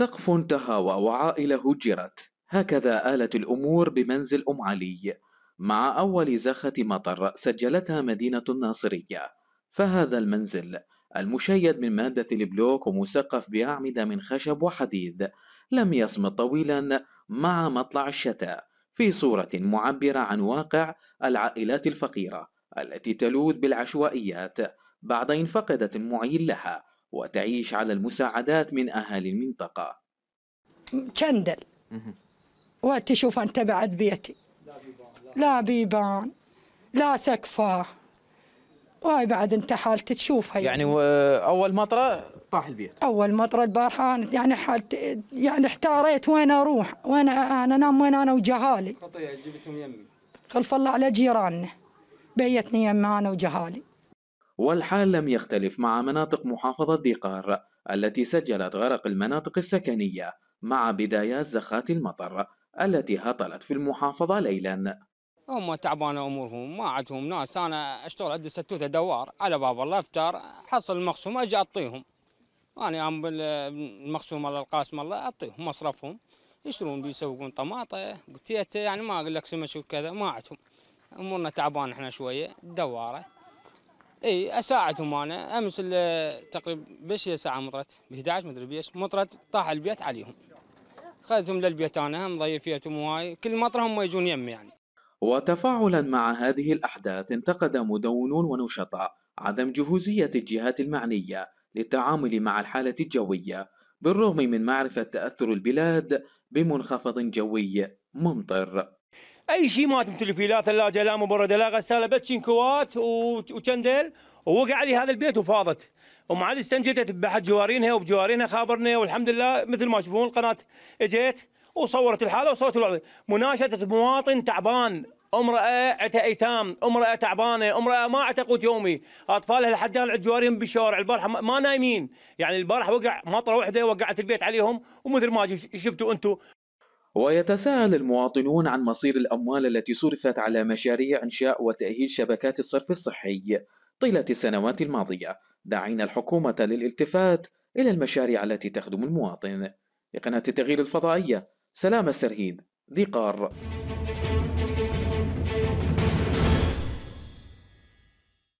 سقف انتهى وعائلة هجرت هكذا آلت الأمور بمنزل أم علي مع أول زخة مطر سجلتها مدينة الناصرية فهذا المنزل المشيد من مادة البلوك ومسقف بأعمدة من خشب وحديد لم يصمت طويلا مع مطلع الشتاء في صورة معبرة عن واقع العائلات الفقيرة التي تلوذ بالعشوائيات بعد أن فقدت المعيل لها وتعيش على المساعدات من أهالي المنطقة شندل وتشوف أنت بعد بيتي لا بيبان لا سقفه وهي بعد انت حالتي تشوفها يعني, يعني اول مطره طاح البيت اول مطره البارحه يعني حالتي يعني احتاريت وين اروح وين انا انام وين انا وجهالي خطيه جبتهم يمي خلف الله على جيراننا بيتني يمي انا وجهالي والحال لم يختلف مع مناطق محافظة ديقار التي سجلت غرق المناطق السكنية مع بدايات زخات المطر التي هطلت في المحافظة ليلا هم تعبانة أمورهم ما عندهم ناس أنا أشتغل عند ستوثة دوار على باب الله أفتر حصل المخصوم أجي أعطيهم أنا أم بالمخصوم الله القاسم الله أعطيهم مصرفهم يشترون بيسوقون طماطة بتيت يعني ما أقول لك سمك وكذا ما عندهم أمورنا تعبانة إحنا شوية دوارة اي اساعدهم انا امس تقريبا بش ساعه مطرت ب 11 مدري بيش مطرت طاح البيت عليهم خذتهم للبيت انا مضيفيتهم وهاي كل مطره هم يجون يمي يعني وتفاعلا مع هذه الاحداث انتقد مدونون ونشطاء عدم جهوزيه الجهات المعنيه للتعامل مع الحاله الجويه بالرغم من معرفه تاثر البلاد بمنخفض جوي ممطر اي شيء ما مات فيه لا ثلاجه لا مبرده لا غساله بس شنكوات وشندل ووقع لي هذا البيت وفاضت ام علي استنجدت بحد جوارينها وبجوارينها خابرنا والحمد لله مثل ما تشوفون القناه اجيت وصورت الحاله وصورت الوضع مناشده مواطن تعبان امرأة عتها ايتام، امرأة تعبانة، امرأة ما عتها قوت يومي، اطفالها لحد الان جوارهم بالشوارع، البارحة ما نايمين، يعني البارحة وقع مطرة واحدة وقعت البيت عليهم ومثل ما شفتوا انتم ويتساءل المواطنون عن مصير الأموال التي صرفت على مشاريع إنشاء وتأهيل شبكات الصرف الصحي طيلة السنوات الماضية داعين الحكومة للالتفات إلى المشاريع التي تخدم المواطن لقناة التغيير الفضائية سلام السرهيد ذي قار